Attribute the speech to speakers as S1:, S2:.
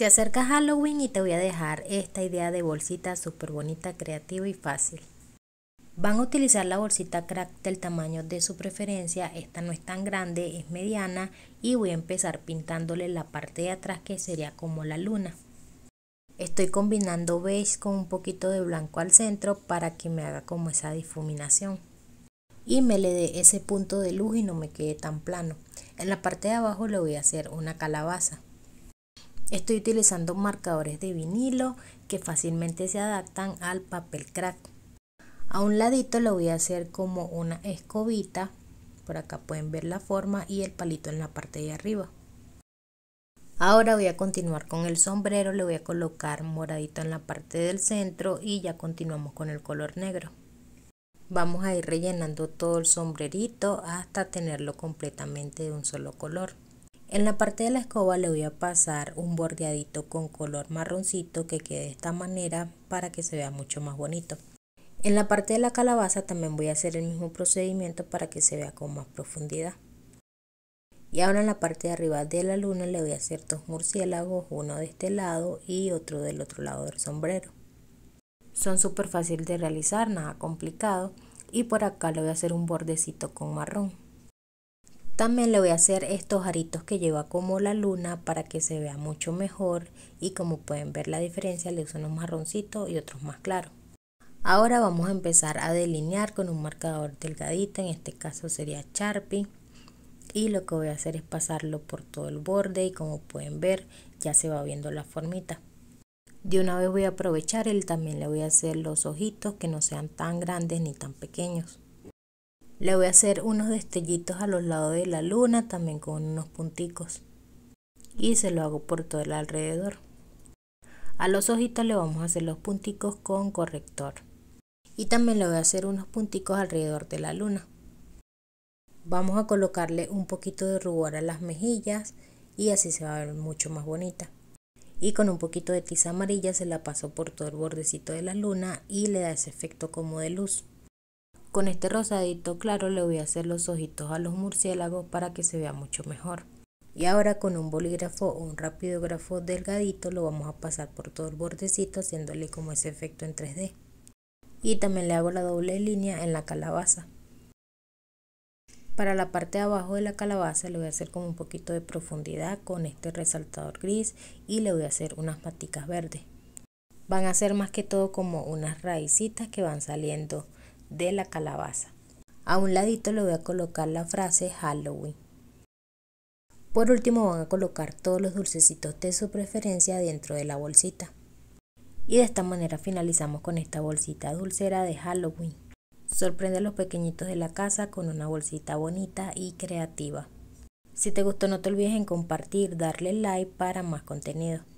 S1: Se acerca Halloween y te voy a dejar esta idea de bolsita súper bonita, creativa y fácil. Van a utilizar la bolsita crack del tamaño de su preferencia, esta no es tan grande, es mediana y voy a empezar pintándole la parte de atrás que sería como la luna. Estoy combinando beige con un poquito de blanco al centro para que me haga como esa difuminación y me le dé ese punto de luz y no me quede tan plano. En la parte de abajo le voy a hacer una calabaza. Estoy utilizando marcadores de vinilo que fácilmente se adaptan al papel crack. A un ladito lo voy a hacer como una escobita. Por acá pueden ver la forma y el palito en la parte de arriba. Ahora voy a continuar con el sombrero, le voy a colocar moradito en la parte del centro y ya continuamos con el color negro. Vamos a ir rellenando todo el sombrerito hasta tenerlo completamente de un solo color. En la parte de la escoba le voy a pasar un bordeadito con color marroncito que quede de esta manera para que se vea mucho más bonito. En la parte de la calabaza también voy a hacer el mismo procedimiento para que se vea con más profundidad. Y ahora en la parte de arriba de la luna le voy a hacer dos murciélagos, uno de este lado y otro del otro lado del sombrero. Son súper fáciles de realizar, nada complicado. Y por acá le voy a hacer un bordecito con marrón. También le voy a hacer estos aritos que lleva como la luna para que se vea mucho mejor y como pueden ver la diferencia le uso unos marroncitos y otros más claros. Ahora vamos a empezar a delinear con un marcador delgadito, en este caso sería Sharpie. Y lo que voy a hacer es pasarlo por todo el borde y como pueden ver ya se va viendo la formita. De una vez voy a aprovechar el también le voy a hacer los ojitos que no sean tan grandes ni tan pequeños. Le voy a hacer unos destellitos a los lados de la luna, también con unos punticos. Y se lo hago por todo el alrededor. A los ojitos le vamos a hacer los punticos con corrector. Y también le voy a hacer unos punticos alrededor de la luna. Vamos a colocarle un poquito de rubor a las mejillas y así se va a ver mucho más bonita. Y con un poquito de tiza amarilla se la paso por todo el bordecito de la luna y le da ese efecto como de luz. Con este rosadito claro le voy a hacer los ojitos a los murciélagos para que se vea mucho mejor. Y ahora con un bolígrafo o un grafo delgadito lo vamos a pasar por todo el bordecito haciéndole como ese efecto en 3D. Y también le hago la doble línea en la calabaza. Para la parte de abajo de la calabaza le voy a hacer como un poquito de profundidad con este resaltador gris y le voy a hacer unas paticas verdes. Van a ser más que todo como unas raicitas que van saliendo de la calabaza. A un ladito le voy a colocar la frase Halloween. Por último van a colocar todos los dulcecitos de su preferencia dentro de la bolsita. Y de esta manera finalizamos con esta bolsita dulcera de Halloween. Sorprende a los pequeñitos de la casa con una bolsita bonita y creativa. Si te gustó no te olvides en compartir, darle like para más contenido.